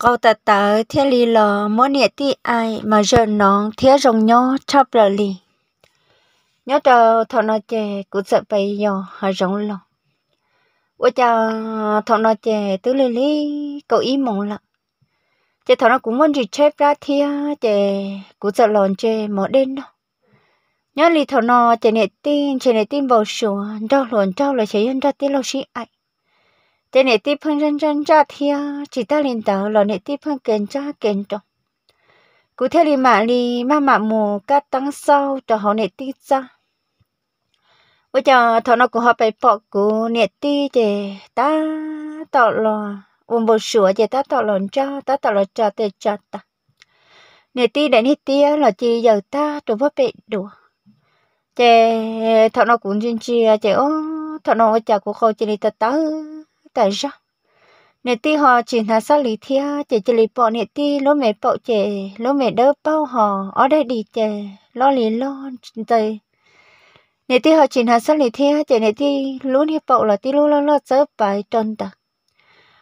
câu tờ tờ thiết lý lò mỗi nịa tí ai mà giờ nó thiết rồng nhó chấp lờ lì nhớ trò thọ nó chè cũng sợ bây giờ hả rồng lòng ôi cha thọ nó chè tứ lì lý cậu ý mong lắm chè thọ nó cũng muốn gì chép ra thia chè cũng sợ lòn chè mỏ đen đó nhớ lì thọ nó chè nịa tin chè nịa tin bầu sủa đâu lòn đâu là chè nhận ra tiếng lâu sĩ ai thế này tiếp phân chân chân cha thia chỉ ta lên tàu là này tiếp phân kén cha kén trong cụ thể là mà li mà mà mua cá tăng sau cho họ này tiếp cha bây giờ thọ nó cũng họ phải bỏ cụ này tiếp để ta tạo lò ôm bộ sữa để ta tạo lò cha ta tạo lò cha để cha ta này tiếp để này tiếp là chỉ giờ ta tụi vấp bị đùa chè thọ nó cũng chuyên chia chè ô thọ nó chả cũng không chỉ đi ta tới tại sao nè ti họ chỉ là sao lý thia chỉ chỉ lý bỏ nè ti lỗ mẹ bỏ chè lỗ mẹ đỡ bao họ ở đây đi chè lo lý lo tây nè ti họ chỉ là sao lý thia chỉ nè ti lỗ nè bỏ là ti lỗ lo lo chớ bài trơn ta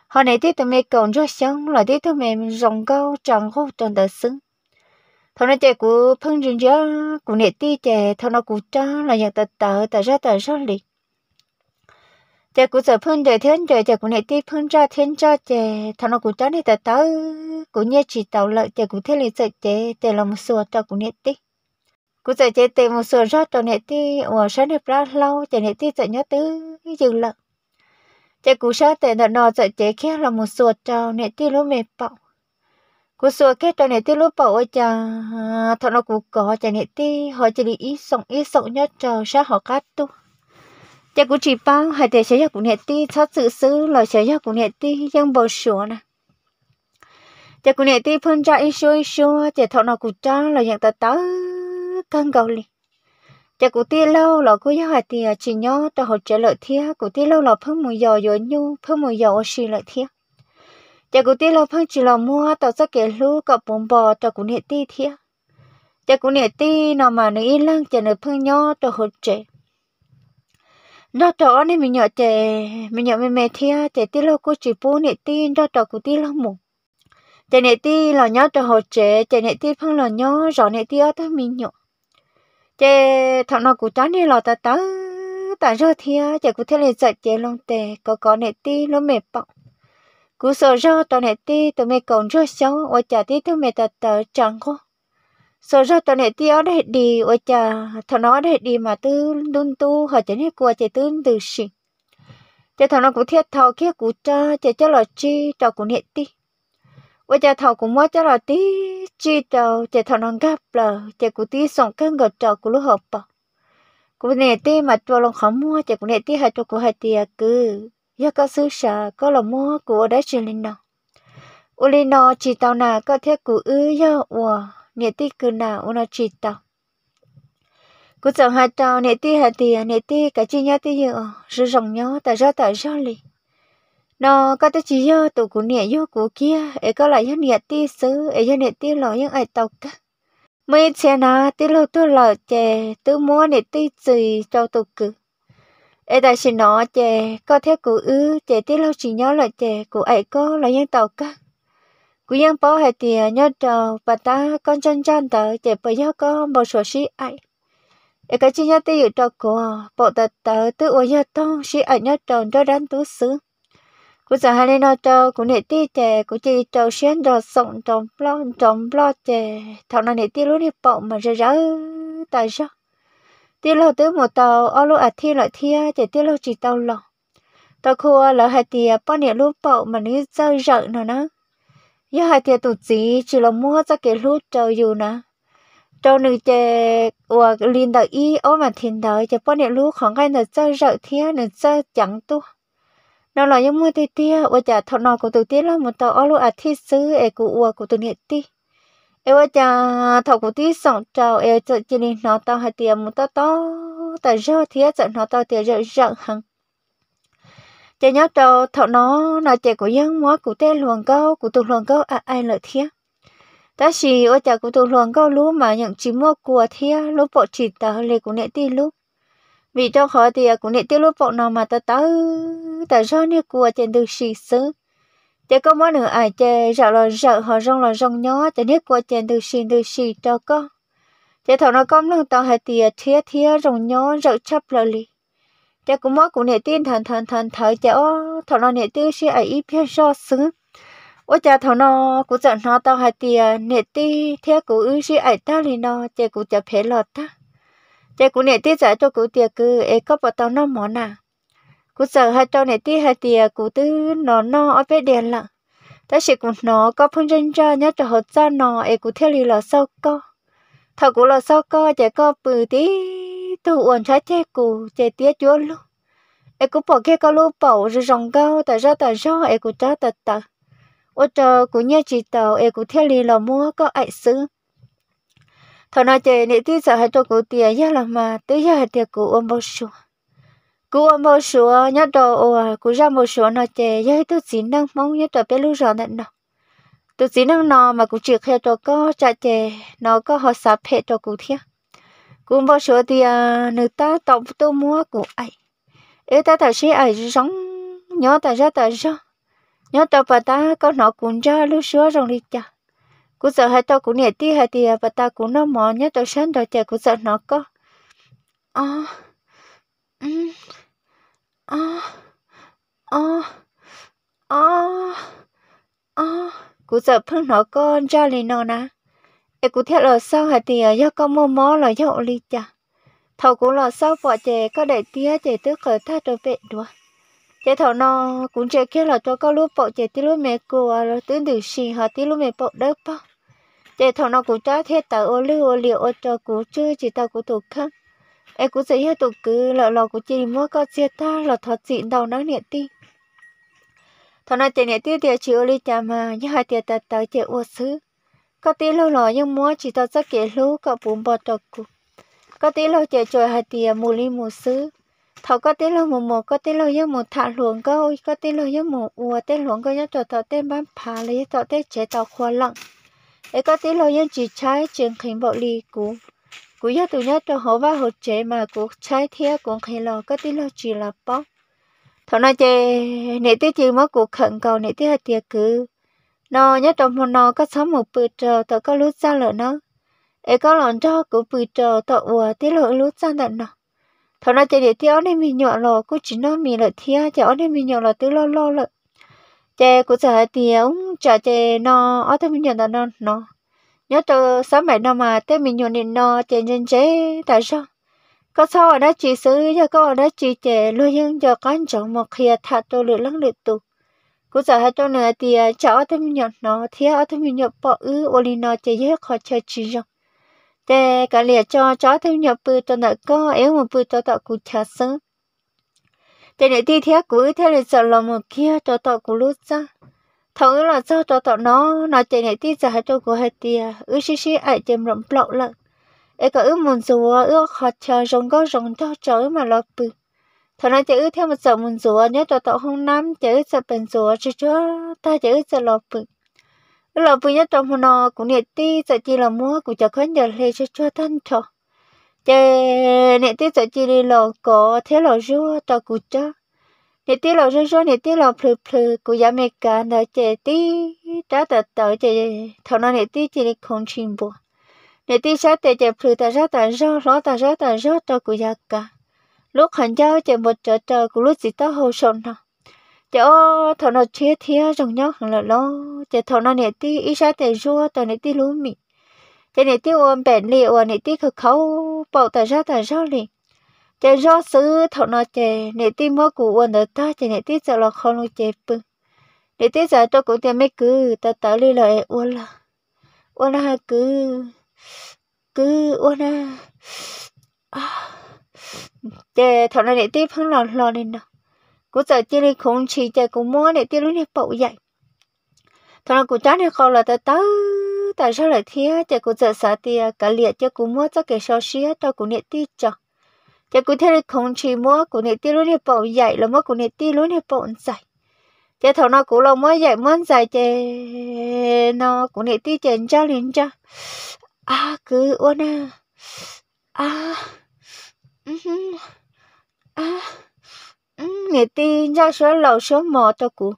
họ nè ti tụi mẹ còn cho sống là ti tụi mẹ rồng câu chẳng khô tròn tờ xứng thằng nó chạy cú phân rừng gió của nè ti chè thằng nó cú cha là nhặt tờ tờ tờ ra tờ ra lý giờ cũng giờ phun giờ thiên giờ giờ cũng này tí phun ra thiên ra chè thằng nó cũng cho này tao tao cũng nhớ chỉ tàu lợi giờ cũng thiên lý sợ chè chè là một số tao cũng này tí cũng giờ chè tè một số ra tao này tí ở sáng đẹp ra lâu chè này tí sợ nhớ tứ dừng lợ chè cũng sợ tè thằng nó sợ chè kia là một số tao này tí lúc mệt bọc cũng sợ cái tao này tí lúc bọc ôi chà thằng nó cũng có chè này tí họ chỉ đi ít sống ít sống nhớ chờ sáng họ cắt tu giờ cũng chỉ bao hai thể sẽ giờ cũng hết đi cho sự sự lời sẽ giờ cũng hết đi nhưng bầu sửa nè giờ cũng hết đi phân ra ít số ít số giờ thọ nào cũng cho là nhận tao tớ căng cầu liền giờ cũng ti lâu là cũng giờ hai thì à, chỉ nhớ cho hỗ trợ lợi thiệt cũng ti lâu là phân một dầu rồi nhu phân một dầu xì lợi thiệt giờ cũng ti lâu phân chỉ là mua tao sẽ kể lú cặp bông bò cho cũng hết ti thiệt giờ cũng hết ti nào mà nữ yên lặng giờ nữ phân nhớ tao hỗ trợ nó đó anh mình nhớ chè mình nhớ mình mẹ thia chè tí lâu cô chỉ bố nè tí đó đó cô tí lo mù chè nè tí là nhớ cho họ chè chè nè tí phong là nhớ rõ nè tí ở đó mình nhớ chè thằng nào cũng chán đi là ta tớ ta rồi thia chè cũng thế này giật chè long tè có có nè tí nó mệt bọc cú sợ ra tao nè tí tụi mẹ còn rất xấu và chả tí tụi mẹ ta tớ chẳng có số ra tuần này tiêu đấy đi ôi cha thằng nó đấy đi mà tư đun tu họ chỉ hết qua chỉ tư từ xịn thế thằng nó cũng thiết thầu kia cũng cha chỉ cho là chi cho cũng hết ti, ôi cha thầu cũng mua cho là tí chi cho chỉ thằng nó gấp là chỉ cũng tí xong cái ngợt cho cũng lúc hợp bọc cũng nè tí mà cho lòng khó mua chỉ cũng nè ti hai cho cũng hai tiền cứ do có sư sợ có là mua của đấy chỉ linh nào ulino chỉ tao nào, có thiết của ư do ủa nè tí cứ nào ona chỉ tao cứ chẳng hai tao nè tí hai tì nè tí cả chi nhá tí hiểu sự rồng nhó ta ra ta ra li nó có tới chỉ do tụ của nè do của kia ấy có lại hết nè tí xứ ấy do nè tí lo những ai tàu cả mấy xe nào tí lâu tôi lò chè tứ mua nè tí gì cho tụ cứ ấy ta xin nó chè có theo cụ ư chè tí lâu chỉ nhớ là chè cụ ấy có là nhân tàu cả cú yên bó hệ thì nhớ trò bà ta con chân chân tờ chỉ bởi nhớ có một số sĩ ai ở cái chi nhớ tới dự trò của bộ tờ tờ tự ủa nhớ tông sĩ ai nhớ trò đó đáng tú xứ cú giờ hai lên nói trò cú nệ ti chè cú chỉ trò xuyên trò sống trong lo trong lo chè thằng này nệ ti luôn đi bộ mà rỡ rỡ tại sao ti lâu tới một tàu ô lúc à thi lại thi chỉ ti lâu chỉ tàu lò tàu khua lỡ hai tiề bao nhiêu lúc bộ mà nó rơi rợ nữa nữa như hai tiệt tụt gì chỉ là mua cho cái lút trâu dù nè trâu nữ chè và linh đạo y ô mà thiên đạo chè bao nhiêu lút khoảng cái nữa cho rợ thía nữa cho chẳng tu nó là những mua tê tia và chả thọ nọ của tụi tia là một tờ ô lú à thi sứ e của ua của tụi nhiệt ti e và chả thọ của tí sòng trào e chợ chỉ nên nó tao hai tiệm một tao to tại rợ thía chợ nó tao tiệm rợ rợ hằng chị nhớ trâu thọ nó là chị của dân móa của tê luồng câu của tụ luồng câu à ai lợi thiếc ta chỉ ở chợ của tụ luồng câu lú mà những chỉ mua của thiếc lú bộ chỉ tờ lê của nệ ti lú vì cho khó thì à, của nệ ti lú bộ nào mà ta tớ ta do như của trên được xì xứ chị có món nữa ai chị rợ là rợ họ rong là rong nhó chị biết của trên được xì được xì cho có, chị thọ nó có lương tao hai tia à, thiếc thiếc rong nhó rợ chấp lợi cha cũng mất cũng nể tin thần thần thần thời cha ô thằng nó nể tư sẽ ở ý phía so xứ ô cha thằng nó cũng giận nó tao hai tiền nể ti theo cũng ư sẽ ở ta liền nó cha cũng chả phê lọt ta cha cũng nể ti giải cho cũng tiền cứ ấy có bảo tao nó món à cũng sợ hai trâu nể ti hai tiền cũng tư nó nó ở bên đèn lận, ta sẽ cũng nó có phân chân ra nhớ cho họ cha nó ấy cũng theo lì là sau co thằng cũng là sau co chả có bự tí tu uẩn trái thế cụ chế tía chúa lu em cũng bỏ kia cao lu bảo rồi rồng cao tại ra tại sao em cũng trả tật tật ô chờ cũng nhớ chỉ tàu em cũng theo lì lò mua có ảnh xứ thằng nào chế nị tí sợ hai tôi cụ tiền giá là mà tí giá hai tiền cụ ôm bao sùa cụ ôm bao sùa nhớ đồ ồ cụ ra một sùa nói chế giá tôi chỉ năng mong nhớ đồ bé lu rõ nè nào tôi chỉ năng nò mà cụ chịu theo tôi có trả chế nó có họ sạp hệ tôi cụ thiệt cũng bao số thì à, người ta tổng tôi mua của ai ấy ta thật sự ai giống nhớ ta ra ta ra nhớ ta bà ta có nó cũng ra lúc xưa rồi đi cha cũng sợ hai tao cũng nhẹ tí hai thì bà ta cũng nó mò nhớ tao sáng đòi chạy cũng sợ nó có à ừ à à à à cũng sợ phương nó con ra lên nó nè hay cụ thiết là sao hay thì ờ, do có mô mó là do ly cha thầu cũng là sao bỏ chè có đại tía chè tức khởi thác trở về đùa chè thầu nó cũng chè kia là cho có lúc bỏ chè tí lúc mẹ cô là tướng từ xì họ tí lúc mẹ bỏ đất bỏ chè thầu nó cũng cho thiết tờ ô lưu ô liệu ô cho cụ chứ chỉ tao cụ thuộc khác em cũng sẽ tụ cứ lọ lọ của chị mua con xe ta là thoát dịn đầu nó nhẹ ti thằng này tiền nhẹ ti thì chịu đi chả mà như hai tiền tạt tới chị ô xứ có tí lâu lò nhưng mua chỉ tao chắc kể lú có bún bò trọc cụ có tí lâu chạy trời hai tìa mù li mù sứ thọ có tí lâu mù mù có tí lâu nhưng mù thả luồng có ôi có tí lâu nhưng mù ua tí luồng có nhớ cho thọ tên bán phá lấy thọ tên chế tao khoa lặng ấy có tí lâu nhưng chỉ trái trường khánh bộ ly cụ cụ nhớ tụi nhất cho họ và họ chế mà cụ trái thia cũng khánh lò có tí lâu chỉ là bóc thọ nói chê nể tí chỉ mất cụ khẩn cầu nể tí hai tìa cứ nó nhớ trong hồ nó có sống một bữa trờ tớ có lút ra lỡ nó ấy có lọn cho cũng bữa trờ tớ ủa tí lỡ lút ra đợt nó thằng nó chạy để thiếu nên mình nhọ lò cũng chỉ nó mình lỡ thiếu chạy nên mình nhọ lò tứ lo lo lợ chạy cũng sợ ông chạy chạy nó ở thế mình nhọ đợt nó nó nhớ từ sớm mày nó mà thế mình nhọ nên nó chạy nhân chế tại sao có sao ở đó chỉ xứ cho có ở đó chỉ chạy luôn nhưng cho con chọn một khi thà tôi lựa lắng được tụ cú giờ hai tuần nữa thì à, cháu ở thăm nhật nó thì ở thăm nhật bỏ ư ô li nó chỉ hết khỏi chơi chỉ rồi để cả liệt cho cháu thăm nhật bự cho nó có éo một bự cho tao cú chả sớm để này thì thế cú thế là sợ lòng một kia cho tao cú lút ra thấu là sao cho tao nó nó thế này thì giờ hai tuần của hai tia ư xí xí ai chém rộng lậu lợn ấy có ư muốn dù ư khỏi chơi rồng có rồng cho cháu mà lo bự thằng nó ước theo một sợ một rùa nhớ tao tao không nắm ước sợ bên rùa chứ chứ ta ước sợ lọp bự lọp bự nhớ tao một nó cũng nhiệt ti sợ chi là mua cũng chả khấn giờ lê chứ chứ thân thọ chê nhiệt ti sợ chi đi lọ cổ thế lọ rùa tao cũng chứ nhiệt ti lọ rùa rùa nhiệt ti lọ phừ phừ cũng dám mệt cả nó chê ti trả tờ tờ chê thằng nó nhiệt ti chỉ đi không chim bộ nhiệt ti sát tê chê phừ ta sát ta rùa rùa ta sát ta rùa tao cũng dám cả lúc hắn giao chỉ một trở trở của lúc gì ta hồ sơn nào chỉ ô thằng nó chia thía rồng nhau hàng là lo chỉ thằng nó nè tí ít ra tề rua tờ nè tí lú mì chỉ nè tí ôm bèn lì ôm nè tí cực khấu bầu tờ ra tờ ra liền, chỉ do xứ thằng nó chỉ nè tí mua cụ ôm đợt ta chỉ nè tí giờ là không luôn chỉ bưng nè tí giờ tôi cũng tiền mấy cứ tờ tờ lì lời ôm là ôm là cứ cứ ôm là chè thằng này để tiếp hắn lò lò nên đâu cú sợ chè đi không chỉ chè cú mua để tiếp lúc này bậu dậy thằng này cú chán thì khó là tới tới tại sao lại thế chè cú sợ sợ thì cả liệt chè cú mua cho cái sao xía cho cú nệ tiếp cho chè cú thế không khủng chỉ mua cú nệ tiếp lúc này bậu dậy là mua cú nệ tiếp lúc này bậu dậy chè thằng nó cú lo mua dậy mua dậy chè nó cú nệ tiếp chè cha liền cha à cứ ôn à à nghệ ti ra số lầu số mò tao cụ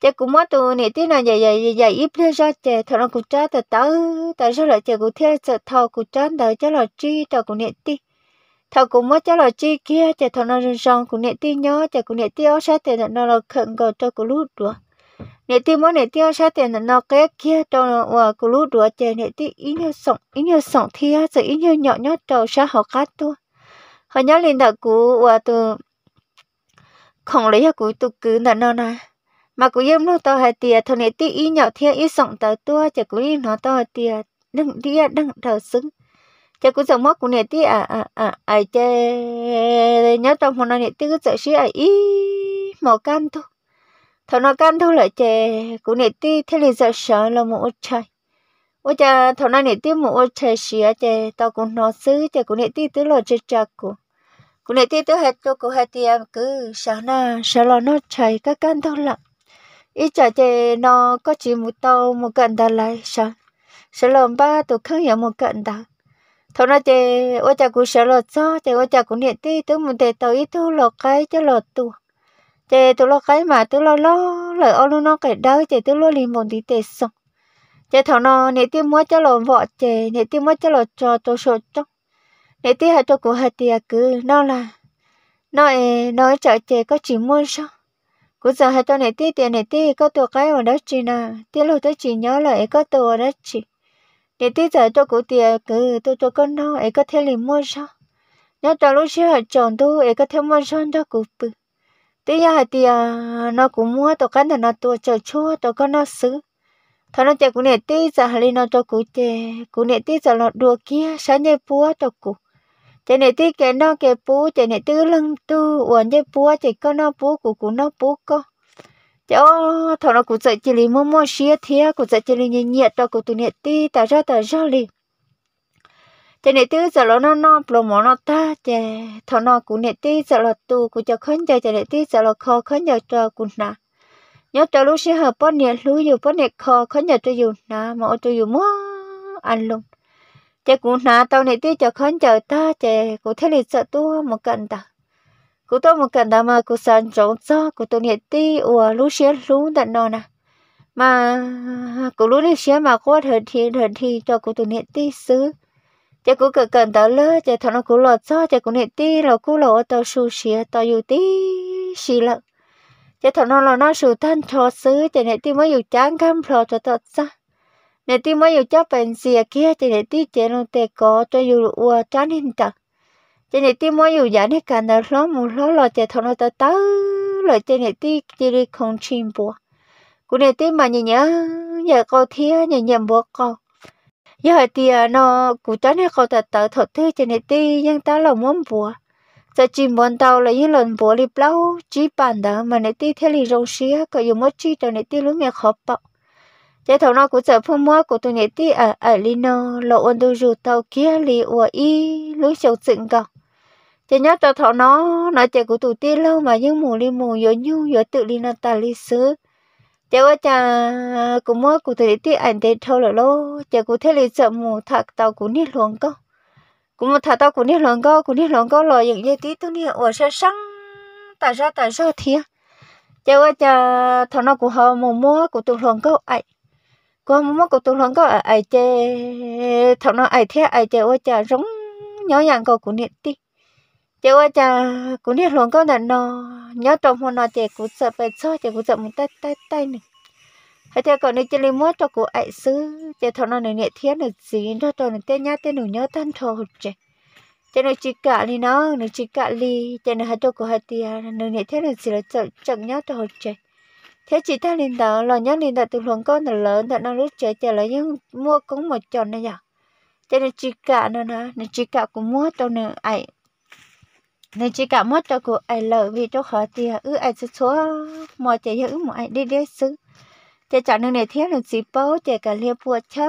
chè cụ mất tụ nghệ ti là dài dài dài ít lên ra chè thằng nó cũng cha tao tao tao số là chè cũng theo sợ thò cũng cha tao cho là chi tao cũng nghệ ti thằng cũng mất cho là chi kia chè thằng nó rong cũng nghệ ti nhớ chè cũng nghệ ti áo sát tiền thằng nó là khẩn cầu cho cũng lút đùa nghệ ti mới nghệ ti áo sát tiền thằng nó cái kia cho nó ở ờ, cụ lút đùa chè nghệ ti ít nhiều sòng ít nhiều sòng thi á sợ ít nhiều nhỏ nhỏ trầu sát họ cát tua họ nhớ linh đã cú và tu không lấy cú tu cứ đã nó nè mà cú yếm nó tao hay tiệt thôi này tí ý nhỏ thiên ý sọng tao tua chả cú đi nó tao hay tiệt đừng đi đừng đầu sưng chả cú sọng móc cú này tí à à à ai chê nhớ trong hôm nay tí cứ sợ xí ai ý màu can thôi thằng nó can thôi lại chê cú này tí thế là giờ sợ là một trai ô cha thằng này nít tiêu một ô chơi xía chơi tao cũng nó xứ chơi cũng nít tiêu tứ lo chơi chặt cũng cũng nít tiêu tứ hết tôi cũng hết tiền cứ sao na sao lo nó chơi các căn thâu lặng ít chơi chơi nó có chỉ một tàu một cận đà lại sao sao lo ba tôi không hiểu một cận đà thằng nó chơi ô cha cũng sao lo cho chơi ô cha cũng nít tiêu tứ một tệ tàu ít thu lo cái cho lo tu chơi tôi lo cái mà tôi lo lo lời ô nó cái đau chơi tôi lo liền một tí tệ xong chế thằng nó nè tiêu mua cho lò vợ chế nè tiêu mua cho lò cho tổ sổ cho nè tiêu hạt cho cụ hạt tiệt cứ nó là nó ấy nó chợ chế có chỉ mua sao cụ giờ hai cho nè tiêu tiền nè tiêu có tổ cái ở đó chỉ nè tiêu lô tới chỉ nhớ lại có tổ ở đó chỉ nè tiêu giờ cho cụ tiệt cứ tôi cho con nó ấy có thể liền mua sao nhớ cho lúc xưa hạt chồng tôi ấy có thể mua sao cho cô bự tí hai hạt tiệt nó cũng mua tổ cái là nó tổ chợ chua tổ con nó xứ thà nó chạy cú nè tí giờ hà li nó cho cú chè cú nè tí giờ nó đùa kia sáng nay búa cho cú chạy nè tí cái nó cái bú chạy nè tứ lưng tu uẩn nhẹ búa chạy con nó bú cú cú nó bú co, chạy ô thà nó cú chạy chỉ li mua mua xía thía cú chạy chỉ li nhẹ nhẹ cho cú tu nè tí ta ra ta ra li chạy nè tí giờ nó nó bồ mỏ nó ta chạy thà nó cú nè tí giờ nó tu cú cho khấn chạy chạy nè tí giờ nó khó khấn giờ cho cú nào nhớ cho lúc xí hợp bó nè lú dù bó nè khó khó nhờ tôi dù nà mà tôi dù mó ăn luôn chè cũng nà tao nè tí cho khán chờ ta chè cũng thấy lịch sợ tua một cận ta cũng tôi một cận ta mà cũng sàn trống cho cũng tôi nè tí ủa lúc xí lú tận nó nè mà cũng lúc xí mà có thời thì thời thì cho cũng tôi nè tí xứ chè cũng cần cần tao lơ chè thằng nó cũng lọt cho chè cũng nè tí là cũng lọt tao su xí tao dù tí xí lợn จะถอนเราหน้าสู่ท่านทอซื้อจะไหนที่ไม่อยู่จ้างข้ามพลอจะตัดซะไหนที่ไม่อยู่จ้าเป็นเสียเกี้ยจะไหนที่เจลงเตะกอจะอยู่อัวจ้านินตักจะไหนที่ไม่อยู่อย่าให้การเดินล้อมูล้อหลอจะถอนเราตะตั้เลยจะไหนที่จะรีคงชิมบัวกูไหนที่มาเนี่ยอย่าเขาเทียอย่าเยี่ยมบัวเขาอย่าเตียนอกูจ้าให้เขาตะตั้ถอดเธอจะไหนที่ยังตาเราม่วมบัว giờ chỉ muốn tàu là những lần bố đi bao chỉ bàn đó mà nãy tí thay lì râu xía có dùng mất chi đó nãy tí lúc mẹ khó bọc giờ thầu nó cũng giờ phong mua của tôi nãy tí ở ở lì nó lộ ôn tôi rủ tàu kia lì ủa y lúc sầu dựng gọc chỉ nhớ cho thọ nó nó chỉ của tụi tí lâu mà những mù li mù yếu nhu yếu tự li nó ta li xứ chỉ quá cha cũng mỗi của tụi tí ảnh thế thâu là lô chỉ của thay li sợ mù thạc tàu cũng đi luôn công cũng mà thà tao cũng đi lòng có cũng đi lòng có lo những cái tí tôi đi ở sẽ sáng tại sao tại sao thiệt cho qua cho thằng nó cũng hờ mồm mua của tôi lòng có ai có mua của tôi lòng có ai chơi thằng nó ai thế ai chơi qua cho giống nhỏ nhàng có cũng niệm tí cho qua cho cũng đi lòng có là nó nhớ trong hôm nó chơi cũng sợ phải sao chơi cũng sợ mình tay tay tay này thế theo cậu nên chơi lấy mua cho cô ấy xứ chơi thằng nó này nhẹ thiên được gì cho thằng này tên nhá tên nổi nhớ tan thò chơi chơi nó chỉ cả đi nó nó chỉ cả đi chơi nó hát cho cô hát tiền nó nhẹ thiên được gì là chậm chậm nhớ thò chơi thế chỉ ta lên đó lo nhớ lên đó từ luồng con là lớn đó nó lúc chơi chơi là những mua cũng một tròn này giờ cho nó chỉ cả nó nó nó chỉ cả của mua cho nó ấy nên chỉ cả mất cho cô ấy lợi vì cho khó tiền ư ấy số số mọi chạy ư mọi đi đi xứ thế chả nương này thiếu được gì bố thế cả liệp bùa chứ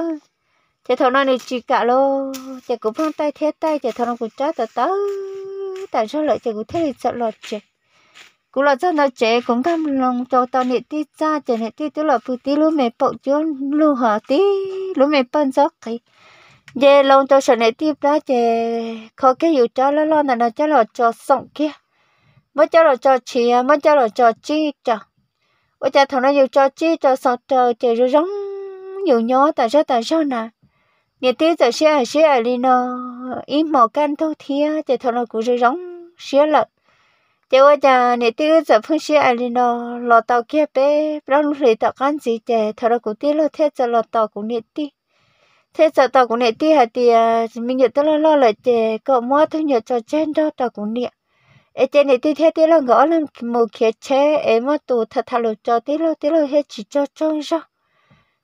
thế thằng nó này chỉ cả lô thế cũng phong tay thế tay thế thằng nó cũng trả tờ tớ tại sao lại thế cũng thế thì sợ lọt chứ cũng là cho nó chế cũng cam lòng cho tao nị tí ra chế nị tí tức là phụ tí lúc mẹ bậu chứ lúc hở tí lúc mẹ bận giấc cái về lòng cho sợ nị tí ra chế khó cái dù cho lo lo là nó cho là cho sống kia mất cho là cho chia mất cho là cho chi chẳng bây giờ thằng nó dù cho chi cho sọt trời chỉ rú rong dù nhó ta ra ta nè nhà tí giờ xe xe ở đi nó im mỏ can thâu thằng nó cũng rú rong xe lợn chỉ bây giờ nhà tí giờ phương xe ở đi nó kia bé đó lúc này tàu can gì chỉ thằng nó cũng tí lo thế giờ lọ tàu cũng nhà tí thế giờ tàu cũng nhà tí hả thì mình nhớ tao lo lo lại chỉ có mua thôi nhớ cho trên đó tao cũng niệm เอเจนี่ที่เทติลงอลมมูเขียเชเอมาตูทะทะลุจอติโลติโลเฮจิจอจงจอ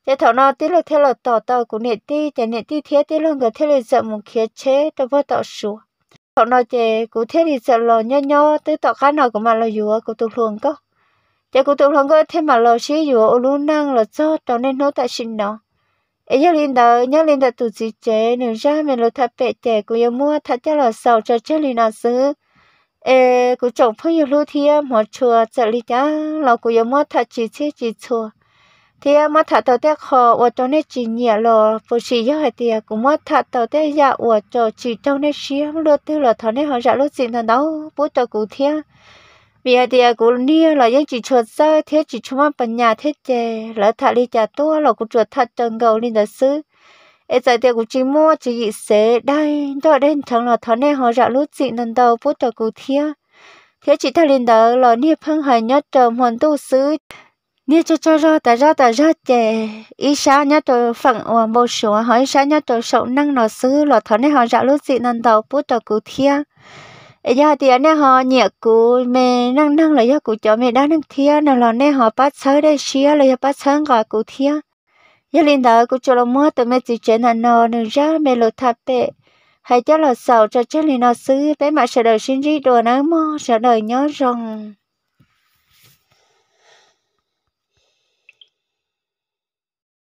เจถอนอติโลเทลต่อต่อกูเนติเจเนติเทติลงอเทลิจะมูเขียเชตบต่อชัวถอนอเจกูเทลิจะลอญญอติต่อข้านอกูมาลออยู่กูตุลวงก็เจกูตุลวงก็เทมาลอชีอยู่อลูนังลอจอตอนเนโนตะชินนอเอ้ยลินดาเอ้ยลินดาตุจิเจหนึ่งจ้าเมลุทับเปเจกูยังมัวทัดเจ้าหล่อสาวจะเจ้าลินาซื้อ ê cứ chồng phải yêu lúc thì mà chùa chợ lý cha lâu cứ yêu mất thật chỉ chỉ chỉ chùa thì mất thật tàu té khó ở chỗ này chỉ nhẹ lo phụ sĩ yêu hay thì cũng mất thật tàu té dạ ở chỗ chỉ trong này xiêm lúc tư là thằng này họ dạ lúc xin thằng đâu bố cho cụ thiên vì thì cụ nia là những chỉ chùa ra thế chỉ chùa mà nhà thế chè lỡ thật lý cha tua là cụ chùa thật trần gầu lên đời xứ ai giờ thì cũng chỉ mua chỉ gì sẽ đây đó đến thằng là thằng này họ dạo lút gì nên đâu bút cho cụ thia thế chỉ thằng lên đó là nếp hăng hơi nhất trời muốn tu sứ nếp cho cho ra ta ra ta ra chè ý xã nhất trời phẳng hòa bầu sủa hỏi xã nhất trời sậu năng nó sứ là thằng này họ dạo lút gì nên đâu bút cho cụ thia ai giờ thì anh họ nhẹ cụ mẹ năng năng là do cụ cho mẹ đã năng thia nào là nè họ bắt sớ đây xía là do bắt sớ gọi cụ thia giờ linh đạo cũng cho là mua từ mấy chữ chén hàng nò nương ra mẹ lột thạp bể hãy cho lo sầu cho chắc linh nó xứ bé mà sẽ đời xin rí đồ nắng mò sẽ đời nhớ rằng